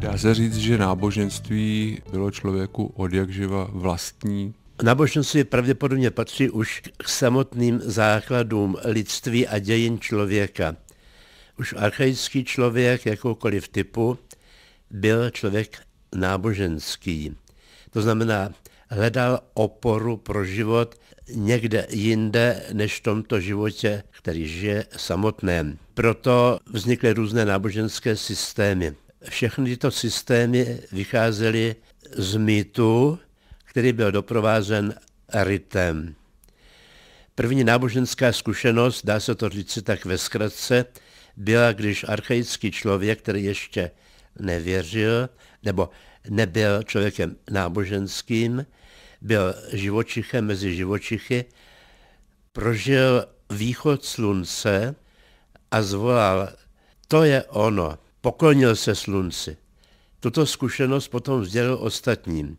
Dá se říct, že náboženství bylo člověku od jak živa vlastní. Náboženství pravděpodobně patří už k samotným základům lidství a dějin člověka. Už archaický člověk jakoukoliv typu byl člověk náboženský. To znamená, hledal oporu pro život někde jinde než v tomto životě, který žije samotném. Proto vznikly různé náboženské systémy všechny tyto systémy vycházely z mýtu, který byl doprovázen rytem. První náboženská zkušenost, dá se to říct tak ve zkratce, byla, když archaický člověk, který ještě nevěřil, nebo nebyl člověkem náboženským, byl živočichem mezi živočichy, prožil východ slunce a zvolal, to je ono. Poklonil se slunci. Tuto zkušenost potom vzdělil ostatním.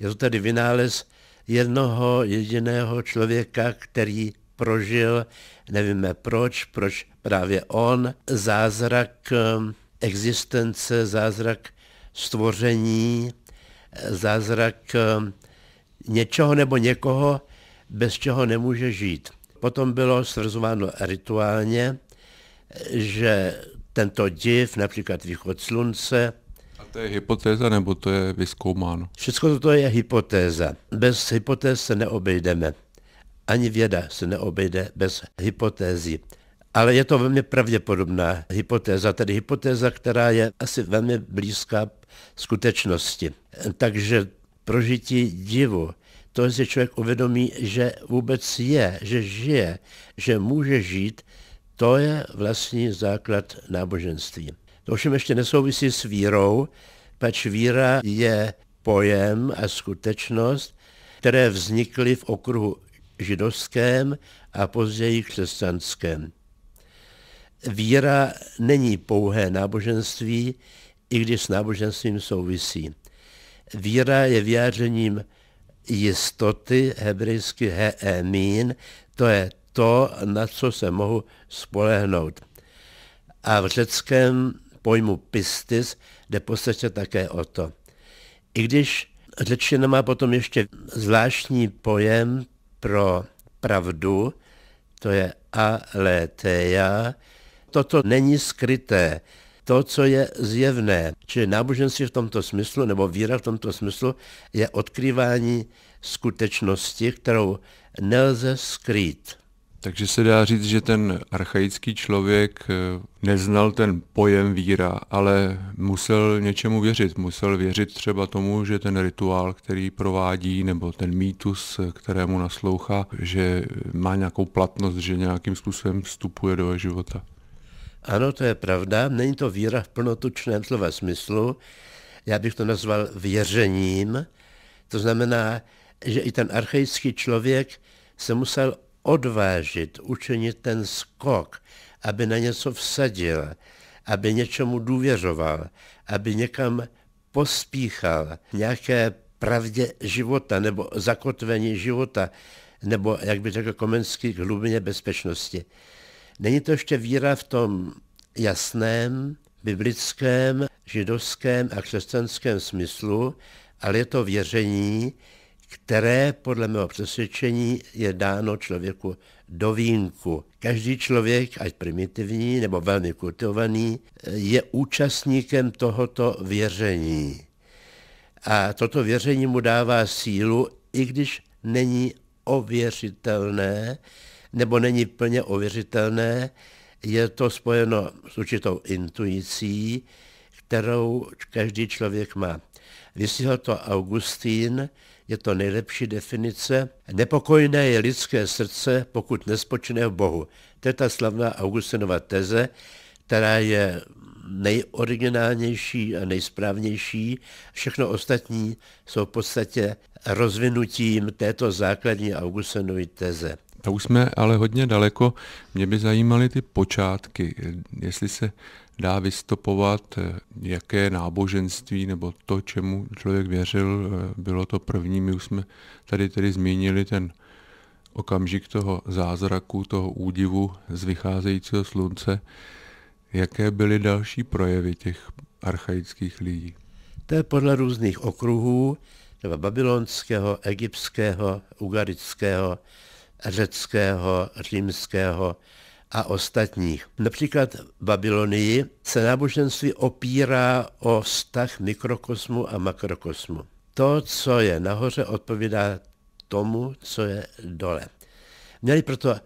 Je to tedy vynález jednoho jediného člověka, který prožil, nevíme proč, proč právě on, zázrak eh, existence, zázrak stvoření, eh, zázrak eh, něčeho nebo někoho, bez čeho nemůže žít. Potom bylo srzováno rituálně, že tento div, například východ slunce. A to je hypotéza nebo to je vyskoumáno? Všechno to je hypotéza. Bez hypotéz se neobejdeme. Ani věda se neobejde bez hypotézy. Ale je to velmi pravděpodobná hypotéza, tedy hypotéza, která je asi velmi blízká skutečnosti. Takže prožití divu, to, je, že člověk uvědomí, že vůbec je, že žije, že může žít, to je vlastní základ náboženství. To ovšem ještě nesouvisí s vírou, pač víra je pojem a skutečnost, které vznikly v okruhu židovském a později křesťanském. Víra není pouhé náboženství, i když s náboženstvím souvisí. Víra je vyjádřením jistoty, hebrejsky he'emín, to je to, na co se mohu spolehnout. A v řeckém pojmu pistis jde podstatě také o to. I když řečtina má potom ještě zvláštní pojem pro pravdu, to je aletheia, toto není skryté, to, co je zjevné. Čili náboženství v tomto smyslu, nebo víra v tomto smyslu, je odkrývání skutečnosti, kterou nelze skrýt. Takže se dá říct, že ten archaický člověk eh, neznal ten pojem víra, ale musel něčemu věřit. Musel věřit třeba tomu, že ten rituál, který provádí, nebo ten mýtus, eh, kterému naslouchá, že má nějakou platnost, že nějakým způsobem vstupuje do života. Ano, to je pravda. Není to víra v plnotučném slova smyslu. Já bych to nazval věřením. To znamená, že i ten archaický člověk se musel odvážit, učinit ten skok, aby na něco vsadil, aby něčemu důvěřoval, aby někam pospíchal, nějaké pravdě života nebo zakotvení života, nebo, jak by řekl Komenský, k hlubině bezpečnosti. Není to ještě víra v tom jasném, biblickém, židovském a křesťanském smyslu, ale je to věření, které podle mého přesvědčení je dáno člověku do vínku. Každý člověk, ať primitivní nebo velmi kultivovaný, je účastníkem tohoto věření. A toto věření mu dává sílu, i když není ověřitelné nebo není plně ověřitelné, je to spojeno s určitou intuicí, kterou každý člověk má. Vysíhl to Augustín, je to nejlepší definice. Nepokojné je lidské srdce, pokud nespočne v Bohu. To je ta slavná Augustinova teze, která je nejoriginálnější a nejsprávnější. Všechno ostatní jsou v podstatě rozvinutím této základní Augustinovy teze. To už jsme ale hodně daleko. Mě by zajímaly ty počátky, jestli se dá vystopovat, eh, jaké náboženství nebo to, čemu člověk věřil, eh, bylo to první. My už jsme tady tedy zmínili ten okamžik toho zázraku, toho údivu z vycházejícího slunce. Jaké byly další projevy těch archaických lidí? To je podle různých okruhů, třeba babylonského, egyptského, ugarického, řeckého, římského a ostatních. Například v Babylonii se náboženství opírá o vztah mikrokosmu a makrokosmu. To, co je nahoře, odpovídá tomu, co je dole. Měli proto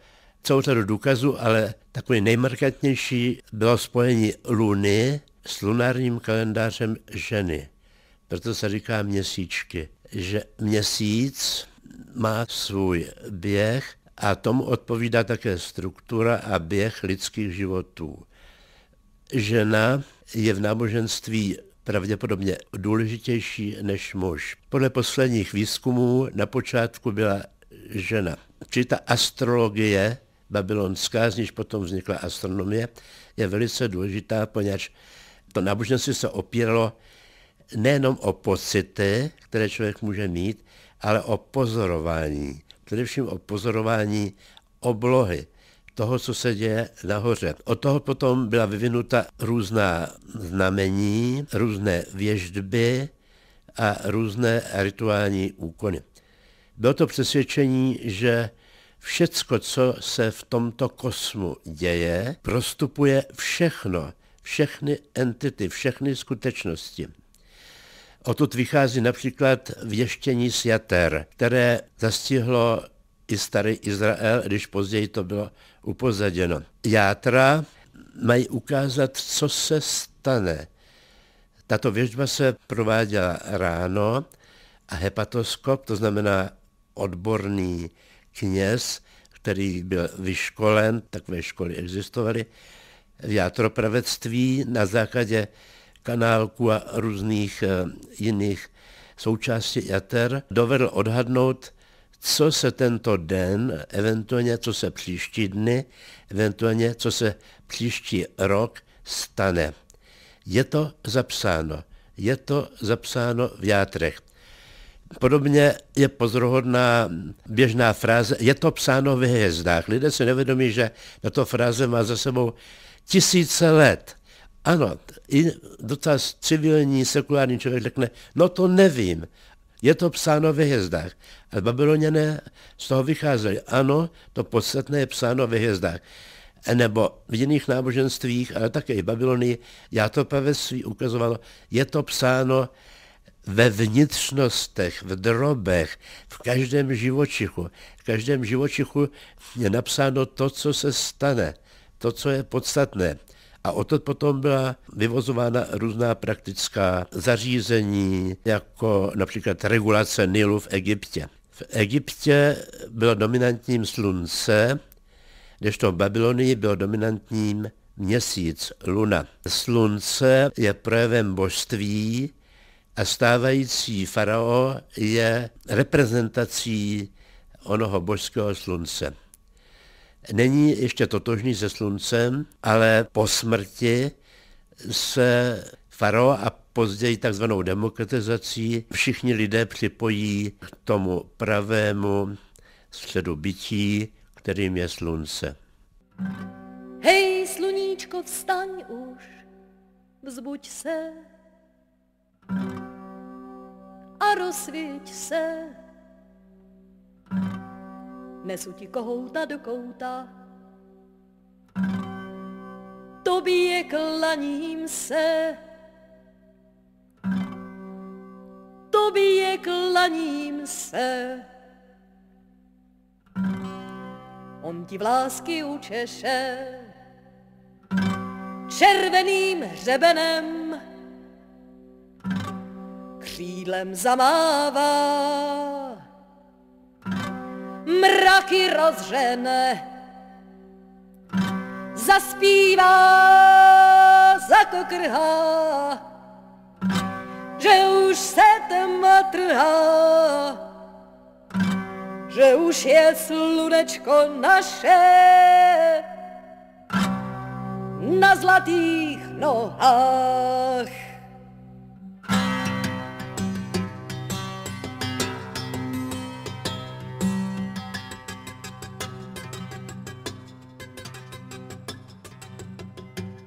celou řadu důkazů, ale takový nejmarkantnější bylo spojení luny s lunárním kalendářem ženy. Proto se říká měsíčky, že měsíc má svůj běh a tomu odpovídá také struktura a běh lidských životů. Žena je v náboženství pravděpodobně důležitější než muž. Podle posledních výzkumů na počátku byla žena. Čili ta astrologie babylonská, z níž potom vznikla astronomie, je velice důležitá, poněvadž to náboženství se opíralo nejenom o pocity, které člověk může mít, ale o pozorování, především o pozorování oblohy, toho, co se děje nahoře. Od toho potom byla vyvinuta různá znamení, různé věždby a různé rituální úkony. Bylo to přesvědčení, že všecko, co se v tomto kosmu děje, prostupuje všechno, všechny entity, všechny skutečnosti. Odtud vychází například věštění z jater, které zastihlo i starý Izrael, když později to bylo upozaděno. Játra mají ukázat, co se stane. Tato věžba se prováděla ráno a hepatoskop, to znamená odborný kněz, který byl vyškolen, takové školy existovaly, v játropravectví na základě kanálků a různých eh, jiných součástí jater, dovedl odhadnout, co se tento den, eventuálně co se příští dny, eventuálně co se příští rok stane. Je to zapsáno. Je to zapsáno v játrech. Podobně je pozoruhodná běžná fráze, je to psáno ve hvězdách. Lidé si nevědomí, že tato fráze má za sebou tisíce let. Ano, i docela civilní, sekulární člověk řekne, no to nevím, je to psáno ve hvězdách. A babyloněné z toho vycházeli. Ano, to podstatné je psáno ve hvězdách. Nebo v jiných náboženstvích, ale také i v Babylonii, já to svý ukazovalo, je to psáno ve vnitřnostech, v drobech, v každém živočichu. V každém živočichu je napsáno to, co se stane, to, co je podstatné. A odtud potom byla vyvozována různá praktická zařízení, jako například regulace Nilu v Egyptě. V Egyptě bylo dominantním slunce, kdežto v Babylonii bylo dominantním měsíc, luna. Slunce je projevem božství a stávající farao je reprezentací onoho božského slunce. Není ještě totožný se sluncem, ale po smrti se faro a později takzvanou demokratizací všichni lidé připojí k tomu pravému středu bytí, kterým je slunce. Hej, sluníčko, vstaň už, vzbuď se a rozsvěť se nesu ti kohouta do kouta. Tobě klaním se, tobě klaním se. On ti vlásky učeše červeným hřebenem, křídlem zamává mraky rozřene. Zaspívá, zakokrhá, že už se tma trhá, že už je slunečko naše na zlatých nohách.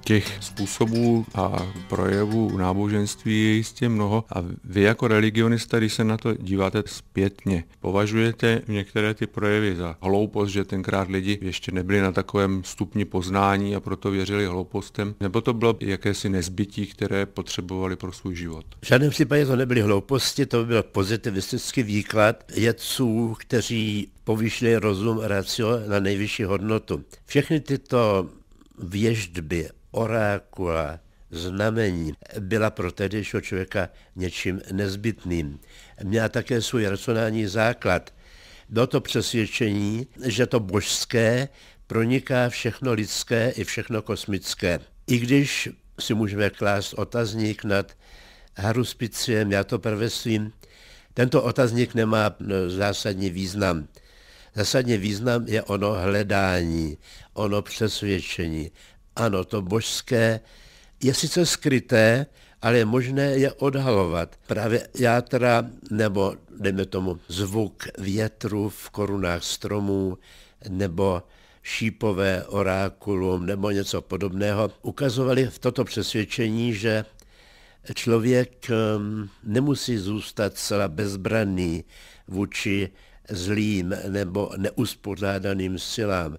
Těch způsobů a projevů náboženství je jistě mnoho a vy jako religionista, když se na to díváte zpětně, považujete některé ty projevy za hloupost, že tenkrát lidi ještě nebyli na takovém stupni poznání a proto věřili hloupostem, nebo to bylo jakési nezbytí, které potřebovali pro svůj život? V žádném případě to nebyly hlouposti, to byl pozitivistický výklad jedců, kteří povýšili rozum a racio na nejvyšší hodnotu. Všechny tyto věždby orákula, znamení byla pro tehdejšího člověka něčím nezbytným. Měla také svůj racionální základ. Bylo to přesvědčení, že to božské proniká všechno lidské i všechno kosmické. I když si můžeme klást otazník nad haruspiciem, já to prvestvím, tento otazník nemá no, zásadní význam. Zásadní význam je ono hledání, ono přesvědčení, ano, to božské je sice skryté, ale je možné je odhalovat. Právě játra nebo, dejme tomu, zvuk větru v korunách stromů nebo šípové orákulum nebo něco podobného, ukazovali v toto přesvědčení, že člověk ehm, nemusí zůstat celá bezbranný vůči zlým nebo neuspořádaným silám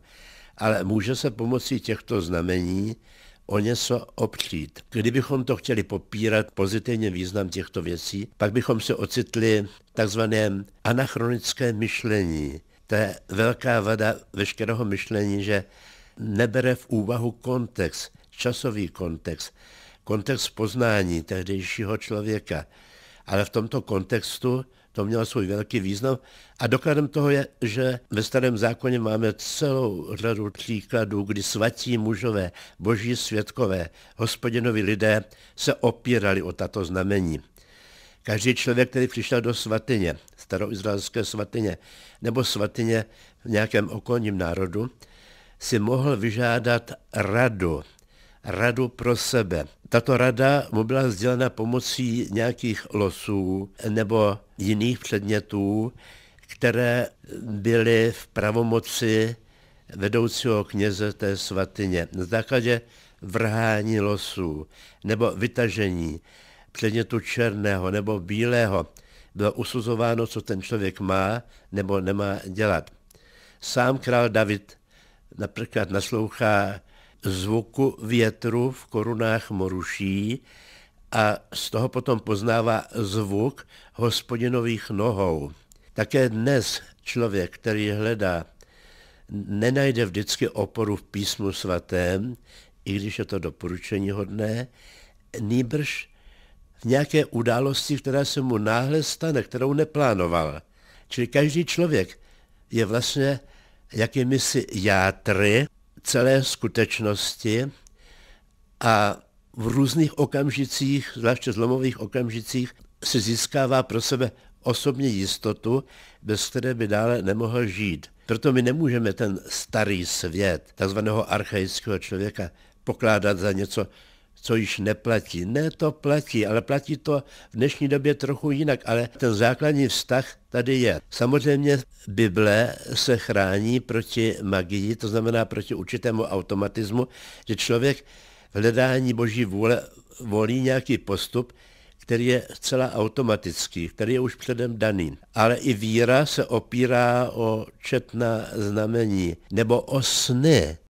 ale může se pomocí těchto znamení o něco opřít. Kdybychom to chtěli popírat pozitivně význam těchto věcí, pak bychom se ocitli v takzvaném anachronickém myšlení. To je velká vada veškerého myšlení, že nebere v úvahu kontext, časový kontext, kontext poznání tehdejšího člověka. Ale v tomto kontextu to mělo svůj velký význam. A dokladem toho je, že ve starém zákoně máme celou řadu příkladů, kdy svatí mužové, boží světkové, hospodinovi lidé se opírali o tato znamení. Každý člověk, který přišel do svatyně, staroizraelské svatyně, nebo svatyně v nějakém okolním národu, si mohl vyžádat radu, radu pro sebe. Tato rada mu byla sdělena pomocí nějakých losů nebo jiných předmětů, které byly v pravomoci vedoucího kněze té svatyně. Na základě vrhání losů nebo vytažení předmětu černého nebo bílého bylo usuzováno, co ten člověk má nebo nemá dělat. Sám král David například naslouchá zvuku větru v korunách moruší a z toho potom poznává zvuk hospodinových nohou. Také dnes člověk, který hledá, nenajde vždycky oporu v písmu svatém, i když je to doporučení hodné, nýbrž v nějaké události, která se mu náhle stane, kterou neplánoval. Čili každý člověk je vlastně jakými si játry celé skutečnosti a v různých okamžicích, zvláště zlomových okamžicích, si získává pro sebe osobní jistotu, bez které by dále nemohl žít. Proto my nemůžeme ten starý svět, takzvaného archaického člověka, pokládat za něco, co již neplatí. Ne, to platí, ale platí to v dnešní době trochu jinak, ale ten základní vztah tady je. Samozřejmě Bible se chrání proti magii, to znamená proti určitému automatismu, že člověk v hledání boží vůle volí nějaký postup, který je zcela automatický, který je už předem daný. Ale i víra se opírá o četná znamení nebo o sny.